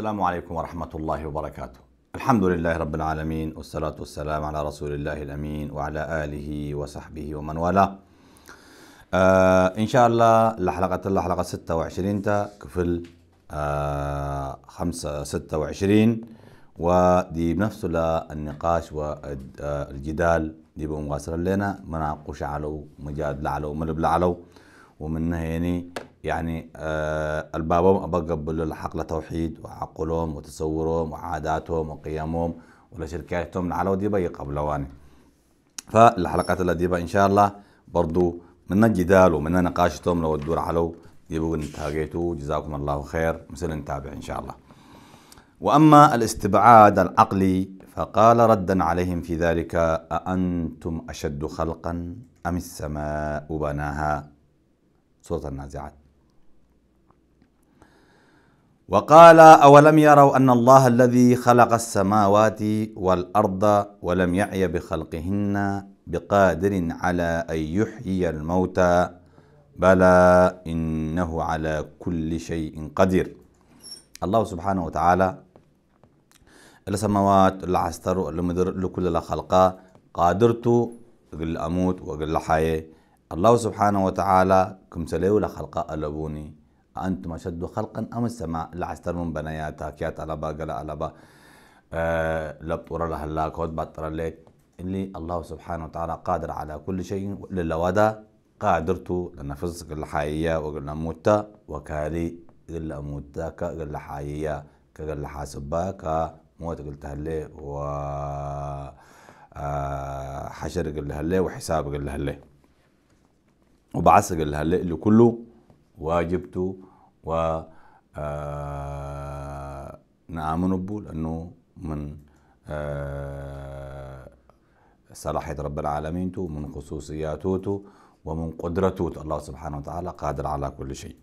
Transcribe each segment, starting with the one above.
السلام عليكم ورحمة الله وبركاته الحمد لله رب العالمين والصلاة والسلام على رسول الله الأمين وعلى آله وصحبه ومن والاه آه إن شاء الله الحلقة الحلقة 26 تا كفل آه 5 26 ودي بنفسه للنقاش والجدال آه، دي بقوم لنا مناقش علو مجادلة علو ملبلة علو ومنها يعني يعني آه، البابهم أبقى له الحق لتوحيد وعقلهم وتصورهم وعاداتهم وقيمهم ولشركاتهم على دي يقبلوا قبلواني فالحلقات اللي دي إن شاء الله برضو من الجدال ومن نقاشتهم لو الدور على يبقوا انتاجيتو جزاكم الله خير مثل نتابع إن شاء الله وأما الاستبعاد العقلي فقال ردا عليهم في ذلك أأنتم أشد خلقا أم السماء بناها سورة النازعات وقال أولم يروا أن الله الذي خلق السماوات والأرض ولم يعي بخلقهن بقادر على أن يحيي الموتى بلى إنه على كل شيء قدير الله سبحانه وتعالى السماوات العستر والمدر لكل الخلق قادرت قل أموت وقل حياة الله سبحانه وتعالى كم سليو لخلقة ألبوني أنتم أشد خلقا أم السماء العستر من بنياتها كيات ألبا قلا ألبا أه لبطور لها كود بطر الليك اللي الله سبحانه وتعالى قادر على كل شيء للوادا قادرته لنفسك الحقيقية وقلنا موتا وكالي قل موتا كقل حقيقية كقل حاسبا كموت قلت هلي و آه، حشر قل هلي وحساب قل هلي وبعث قل هلي اللي كله واجبته و نعم به لأنه من صلاحية رب العالمين تو من خصوصياته تو ومن قدرته الله سبحانه وتعالى قادر على كل شيء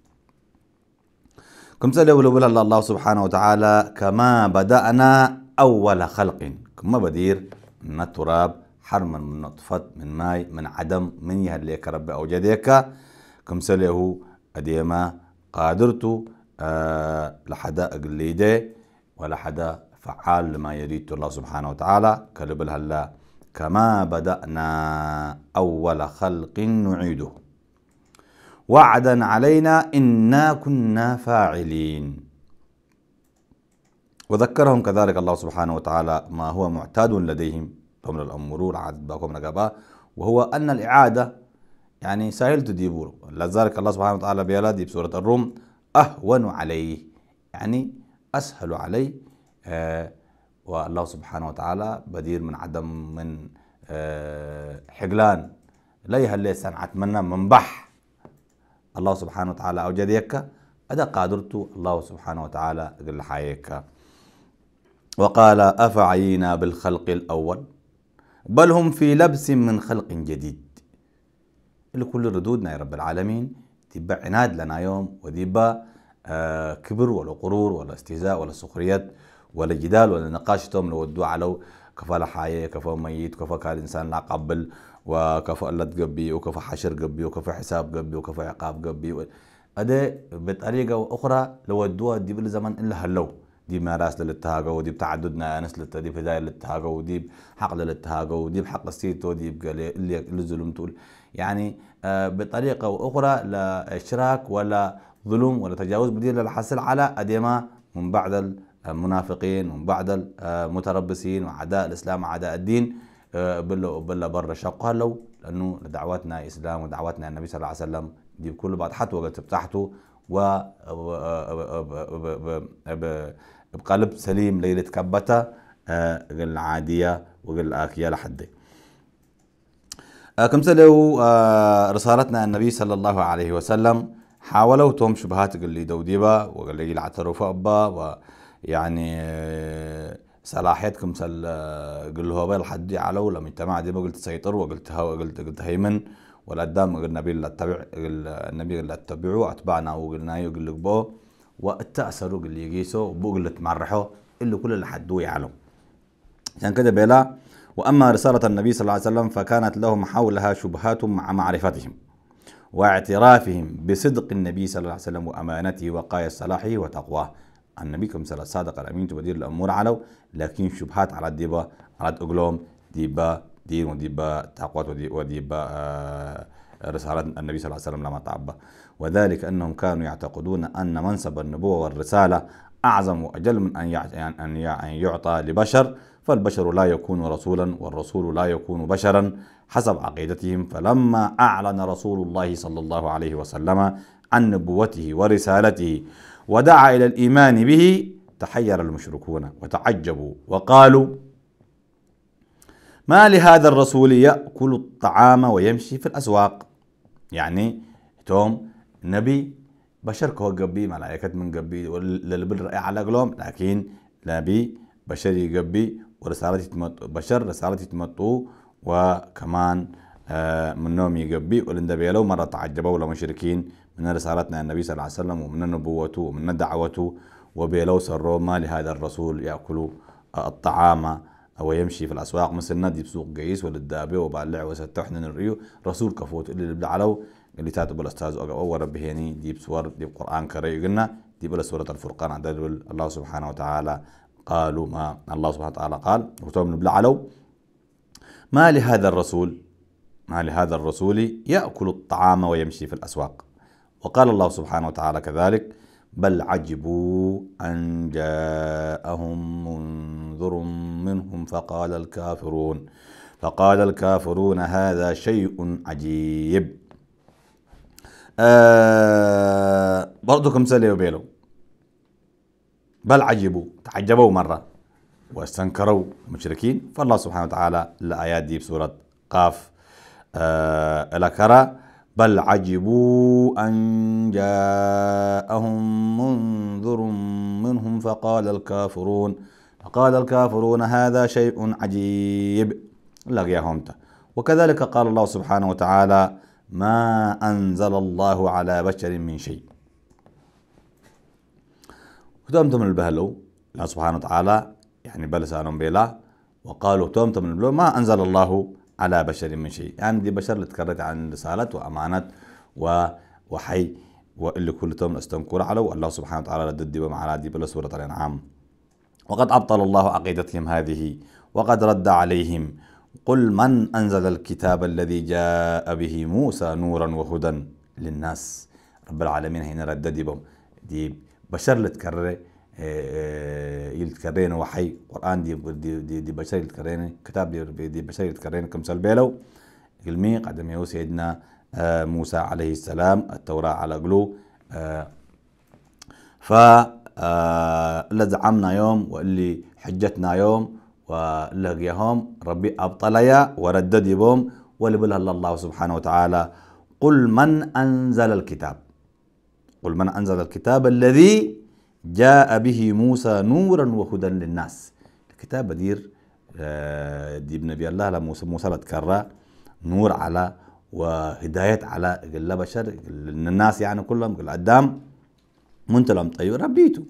كم سألوا لولا الله سبحانه وتعالى كما بدأنا أول خلق كما بدير من التراب حرما من نطفة من ماي من عدم من يهليك رب أوجدك كم سألوا أديما قادرتو أه لحدا أقليده ولحدا فعال لما يريد الله سبحانه وتعالى كلبل هلا كما بدأنا أول خلق نعيده وعدا علينا إنا كنا فاعلين وذكرهم كذلك الله سبحانه وتعالى ما هو معتاد لديهم فمن الأمرور عاد باكم وهو أن الإعادة يعني سهل تجيبوا لذلك الله سبحانه وتعالى بيلادي بسورة الروم أهون عليه يعني أسهل عليه آه والله سبحانه وتعالى بدير من عدم من آه حقلان لا يهلي سنعة منا منبح الله سبحانه وتعالى أوجد يكا أدا قادرته الله سبحانه وتعالى قل حيكا وقال أفعينا بالخلق الأول بل هم في لبس من خلق جديد لكل ردودنا يا رب العالمين تبع عناد لنا يوم وديبا آه كبر ولا قرور ولا استهزاء ولا سخريات ولا جدال ولا نقاش توم لو ودوا على كفا حياة كفا ميت كفا كان إنسان لا قبل وكفى لد قبي وكفى حشر قبي وكفى حساب قبي وكفى عقاب قبي و... أدي بطريقة أخرى لو ودوا دي بالزمن إلا هلو دي مراس للاتهاقة ودي بتعدد ناس دي بداية للاتهاقة ودي حق للاتهاقة ودي بحق السيتو دي اللي اللي ظلمته يعني آه، بطريقة أخرى لا إشراك ولا ظلم ولا تجاوز بديل للحصل على أديمة من بعد المنافقين ومن بعد المتربصين وعداء الإسلام وعداء الدين بلا آه، بلا برا شقها لو لأنه دعواتنا إسلام ودعواتنا النبي صلى الله عليه وسلم دي بكل بعض حتى وقت بتحته و بقلب سليم ليلة كبتة آه، العادية وقل الآخية لحد كم سلو آه، رسالتنا النبي صلى الله عليه وسلم حاولوا توم شبهات قل لي دوديبا وقل لي العتروف أبا ويعني آه، صلاحيتكم سل آه، قال له الحد علو لما اجتمع دي قلت سيطر وقلت هوا قلت قلت هيمن ولا والقدام قل النبي لا تتبع النبي لا تتبعوا اتبعنا وقلنا يقول لك بو واتأسروا قل لي يقيسوا بو قلت مرحوا اللي كل اللي حدوه يعلم عشان كده بلا وأما رسالة النبي صلى الله عليه وسلم فكانت لهم حولها شبهات مع معرفتهم واعترافهم بصدق النبي صلى الله عليه وسلم وأمانته وقاية صلاحه وتقواه النبي صلى الله عليه وسلم صادق الأمين تبدير الأمور على لكن شبهات على ديبا على أقلوم ديبا دين وديبا تقوى وديبا, آه، رسالة النبي صلى الله عليه وسلم لما تعبى وذلك أنهم كانوا يعتقدون أن منصب النبوة والرسالة أعظم وأجل من أن يعطى لبشر فالبشر لا يكون رسولا والرسول لا يكون بشرا حسب عقيدتهم فلما أعلن رسول الله صلى الله عليه وسلم عن نبوته ورسالته ودعا إلى الإيمان به تحير المشركون وتعجبوا وقالوا ما لهذا الرسول يأكل الطعام ويمشي في الأسواق يعني توم نبي بشر كو قبي ملائكة من قبي للبل رأي على قلوم لكن نبي بشري قبي ورسالتي تمطو بشر رسالتي تمطو وكمان آه، من نوم يقبي ولن بيلو مرة تعجبوا لمشركين من رسالتنا النبي صلى الله عليه وسلم ومن نبوته ومن دعوته وبيلو سروا ما لهذا الرسول يأكل آه، الطعام آه، ويمشي في الأسواق مثل نادي بسوق قيس وللدابة وبعلع وستحن الريو رسول كفوت اللي بلعلو اللي تاتوا بالأستاذ أول ربي هني ديب سور دي بقرآن كريو قلنا ديب سورة الفرقان عدد الله سبحانه وتعالى قالوا ما الله سبحانه وتعالى قال وتوم نبلع علوا ما لهذا الرسول ما لهذا الرسول يأكل الطعام ويمشي في الأسواق وقال الله سبحانه وتعالى كذلك بل عجبوا أن جاءهم منذر منهم فقال الكافرون فقال الكافرون هذا شيء عجيب آه برضو كمثال وبيلو بل عجبوا تعجبوا مرة واستنكروا المشركين فالله سبحانه وتعالى الآيات دي بسورة قاف آه الأكرة بل عجبوا أن جاءهم منذر منهم فقال الكافرون فقال الكافرون هذا شيء عجيب لقيهم وكذلك قال الله سبحانه وتعالى ما أنزل الله على بشر من شيء وتمتم البهلو الله سبحانه وتعالى يعني بلسانهم بلا وقالوا تمتم البهلو ما أنزل الله على بشر من شيء يعني دي بشر اللي تكررت عن رسالة وأمانات ووحي واللي كل تم استنكر على والله سبحانه وتعالى دي بمعنا دي بلا سورة الأنعام وقد أبطل الله عقيدتهم هذه وقد رد عليهم قل من أنزل الكتاب الذي جاء به موسى نورا وهدى للناس رب العالمين هنا ردد بهم دي بشر لتكرر آه، آه، يلتكرين وحي قرآن دي دي دي بشر يلتكرين كتاب دي, دي بشر يلتكرين كم سلبيلو قلمي قدم يو سيدنا آه، موسى عليه السلام التوراة على قلو ف اللي زعمنا يوم واللي حجتنا يوم ولقيهم ربي أبطليا وردد بهم ولبله الله سبحانه وتعالى قل من أنزل الكتاب قل من أنزل الكتاب الذي جاء به موسى نورا وهدى للناس الكتاب دير آه، دي نبي الله لموسى موسى لتكرى نور على وهداية على قل بشر الناس يعني كلهم قل قدام منتلم طيب ربيته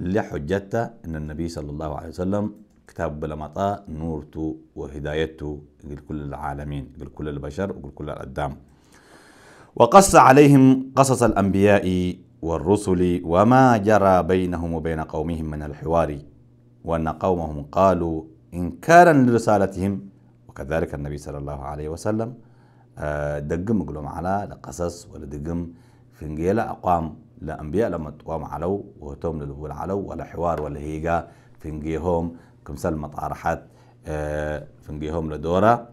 اللي حجته ان النبي صلى الله عليه وسلم كتاب بلمطاء نورته وهدايته لكل العالمين لكل البشر ولكل الأدام وقص عليهم قصص الأنبياء والرسل وما جرى بينهم وبين قومهم من الحوار وأن قومهم قالوا إنكارا لرسالتهم وكذلك النبي صلى الله عليه وسلم آه، دقم قلوم على لقصص ولدقم فنجيلة أقام لأنبياء لما تقام علو وهتم للبول علو ولا حوار ولا هيقا فنجيهم كمسل مطارحات آه، فنجيهم لدورة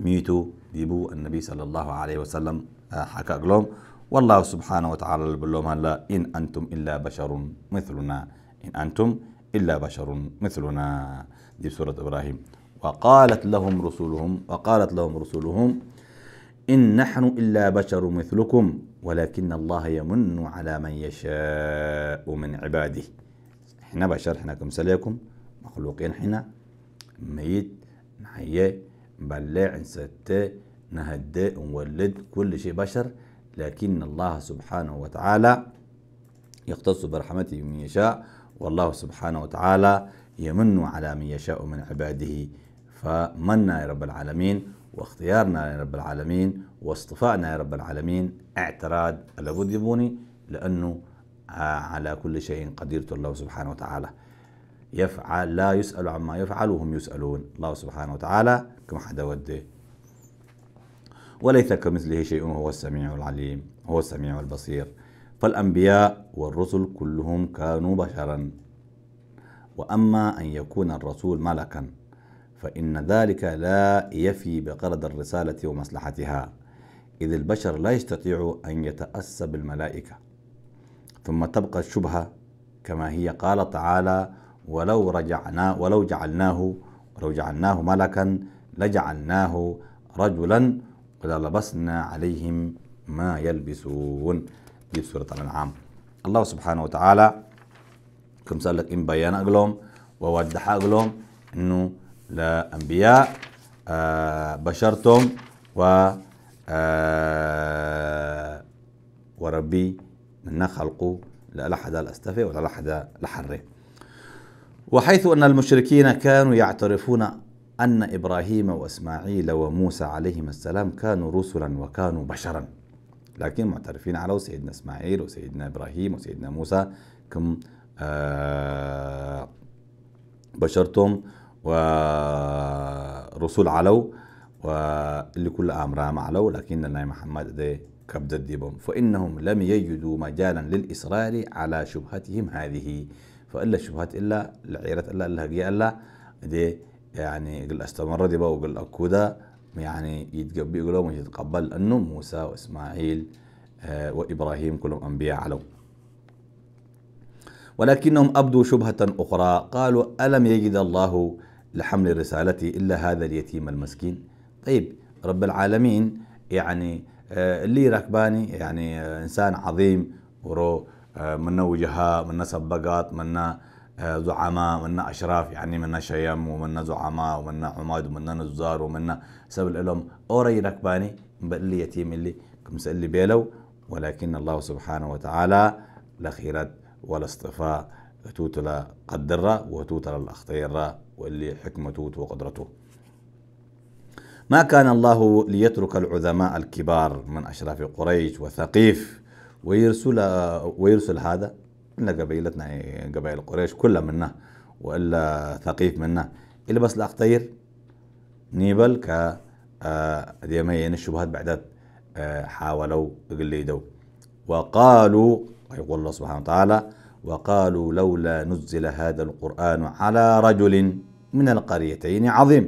ميتوا ديبو النبي صلى الله عليه وسلم حكى لهم والله سبحانه وتعالى بقول لهم هلا إن أنتم إلا بشر مثلنا إن أنتم إلا بشر مثلنا دي سورة إبراهيم وقالت لهم رسولهم وقالت لهم رسولهم إن نحن إلا بشر مثلكم ولكن الله يمن على من يشاء من عباده احنا بشر احنا كم سليكم مخلوقين احنا ميت نحيي بلع ستة نهدئ ونولد كل شيء بشر لكن الله سبحانه وتعالى يختص برحمته من يشاء والله سبحانه وتعالى يمن على من يشاء من عباده فمنا يا رب العالمين واختيارنا يا رب العالمين واصطفائنا يا رب العالمين اعتراض لابد يبوني لأنه على كل شيء قديرة الله سبحانه وتعالى يفعل لا يسأل عما يفعل وهم يسألون الله سبحانه وتعالى كما حدا وده وليس كمثله شيء وهو السميع العليم هو السميع البصير فالأنبياء والرسل كلهم كانوا بشرا وأما أن يكون الرسول ملكا فإن ذلك لا يفي بغرض الرسالة ومصلحتها إذ البشر لا يستطيع أن يتأسى بالملائكة ثم تبقى الشبهة كما هي قال تعالى ولو رجعنا ولو جعلناه ولو جعلناه ملكا لجعلناه رجلا وللبسنا عليهم ما يلبسون دي سورة الأنعام الله سبحانه وتعالى كم قال لك إن بيان أقلهم وودح أقلهم إنه لأنبياء آه بشرتهم و آه وربي من خلقه لا لحد الأستفي ولا لحد لحره وحيث أن المشركين كانوا يعترفون أن إبراهيم وإسماعيل وموسى عليهما السلام كانوا رسلا وكانوا بشرا لكن معترفين على سيدنا إسماعيل وسيدنا إبراهيم وسيدنا موسى كم آه بشرتم ورسول علو واللي كل أمرام علو لكن النبي محمد ده كبد ديبهم فإنهم لم يجدوا مجالا للإصرار على شبهتهم هذه فإلا شبهات إلا العيرة إلا الهجية إلا دي يعني قل استمر دي بقى وقل اكو ده يعني يتقبل لهم ويتقبل لانه موسى واسماعيل آه، وابراهيم كلهم انبياء علو ولكنهم ابدوا شبهه اخرى قالوا الم يجد الله لحمل رسالتي الا هذا اليتيم المسكين طيب رب العالمين يعني آه، اللي ركباني يعني آه، انسان عظيم ورو منا وجهاء منا سبقات منا آه، زعماء منا اشراف يعني منا شيم ومنا زعماء ومنا عماد ومنا نزار ومنا سبل لهم اوري ركباني بلي يتيم اللي كم لي بيلو ولكن الله سبحانه وتعالى لخيرت ولا اصطفاء توتلا قدرة وتوتلا الأخطيرة واللي حكمته وقدرته ما كان الله ليترك العظماء الكبار من أشراف قريش وثقيف ويرسل, ويرسل هذا إلا قبيلتنا هي قبائل قريش كلها منا وإلا ثقيف منا إلا بس الأخطير نيبل ك ديمين آه، الشبهات بعدات آه، حاولوا يقلدوا وقالوا يقول الله سبحانه وتعالى وقالوا لولا نزل هذا القرآن على رجل من القريتين عظيم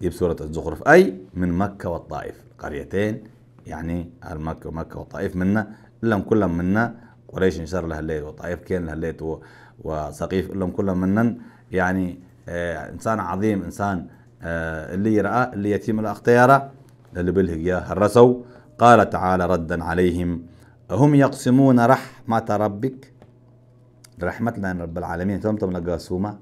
دي بسورة الزخرف أي من مكة والطائف القريتين يعني المكة ومكة والطائف منا لهم كلهم منا قريش الليل وطائف كين لها الليل وسقيف لهم كلهم منن يعني آه انسان عظيم انسان آه اللي يرأى اللي يتيم الاختيار اللي بالهجية هرسوا قال تعالى ردا عليهم هم يقسمون رحمة ربك رحمة لأن رب العالمين تم تم لقاسوما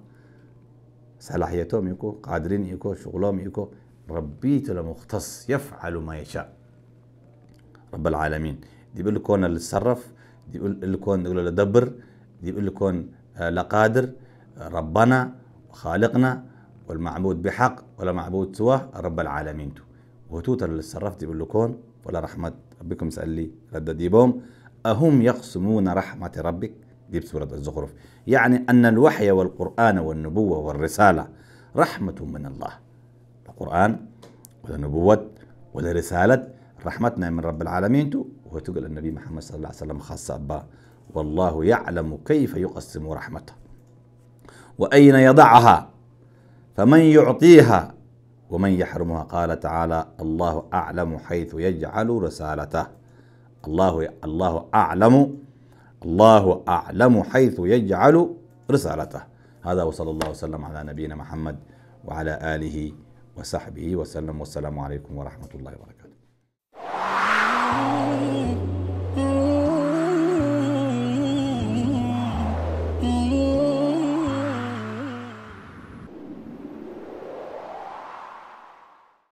صلاحيتهم يكو قادرين يكو شغلهم يكو ربيت لمختص يفعل ما يشاء رب العالمين دي بيقول لك اللي تصرف بيقول لكون نقول له دبر بيقول لكون آه، لا قادر ربنا وخالقنا والمعبود بحق ولا معبود سواه رب العالمين تو وتوتر اللي اتصرفت بيقول لكون ولا رحمة ربكم سأل لي رد ديبهم أهم يقسمون رحمة ربك دي بسورة الزخرف يعني أن الوحي والقرآن والنبوة والرسالة رحمة من الله القرآن ولا نبوة ولا رسالة رحمتنا من رب العالمين تو وتقول النبي محمد صلى الله عليه وسلم خاصة أبا والله يعلم كيف يقسم رحمته وأين يضعها فمن يعطيها ومن يحرمها قال تعالى الله أعلم حيث يجعل رسالته الله الله أعلم الله أعلم حيث يجعل رسالته هذا وصلى الله وسلم على نبينا محمد وعلى آله وصحبه وسلم والسلام عليكم ورحمة الله وبركاته night.